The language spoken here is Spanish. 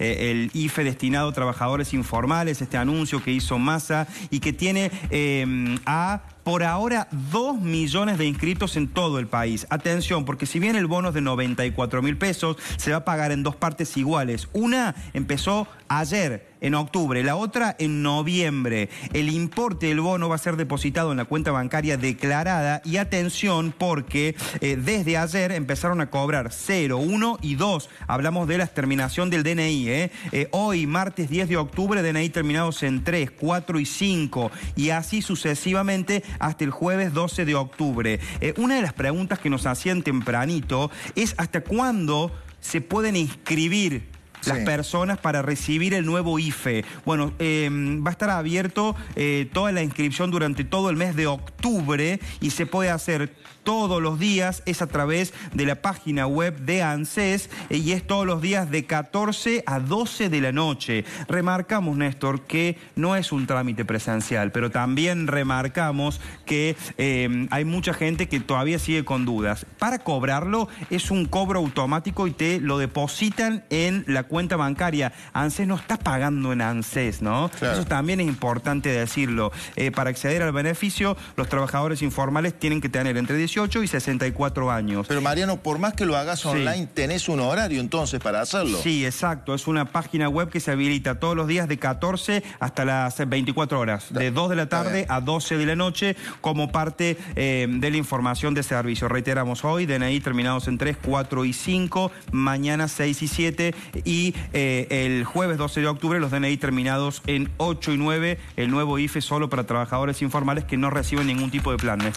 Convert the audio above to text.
Eh, el IFE destinado a trabajadores informales, este anuncio que hizo Massa y que tiene eh, a por ahora 2 millones de inscritos en todo el país. Atención, porque si bien el bono es de 94 mil pesos, se va a pagar en dos partes iguales. Una empezó ayer, en octubre, la otra en noviembre. El importe del bono va a ser depositado en la cuenta bancaria declarada y atención porque eh, desde ayer empezaron a cobrar 0, 1 y 2. Hablamos de la terminación del DNI. ¿eh? Eh, hoy, martes 10 de octubre, DNI terminados en 3, 4 y 5 y así sucesivamente hasta el jueves 12 de octubre. Eh, una de las preguntas que nos hacían tempranito es hasta cuándo se pueden inscribir las personas para recibir el nuevo IFE. Bueno, em, va a estar abierto eh, toda la inscripción durante todo el mes de octubre y se puede hacer todos los días, es a través de la página web de ANSES eh, y es todos los días de 14 a 12 de la noche. Remarcamos, Néstor, que no es un trámite presencial, pero también remarcamos que em, hay mucha gente que todavía sigue con dudas. Para cobrarlo es un cobro automático y te lo depositan en la cuenta bancaria. ANSES no está pagando en ANSES, ¿no? Eso también es importante decirlo. Eh, para acceder al beneficio, los trabajadores informales tienen que tener entre 18 y 64 años. Pero Mariano, por más que lo hagas online, tenés un horario entonces para hacerlo. Sí, exacto. Es una página web que se habilita todos los días de 14 hasta las 24 horas, de 2 de la tarde a 12 de la noche, como parte eh, de la información de servicio. Reiteramos hoy, DNI terminados en 3, 4 y 5, mañana 6 y 7 y y eh, el jueves 12 de octubre los DNI terminados en 8 y 9, el nuevo IFE solo para trabajadores informales que no reciben ningún tipo de plan.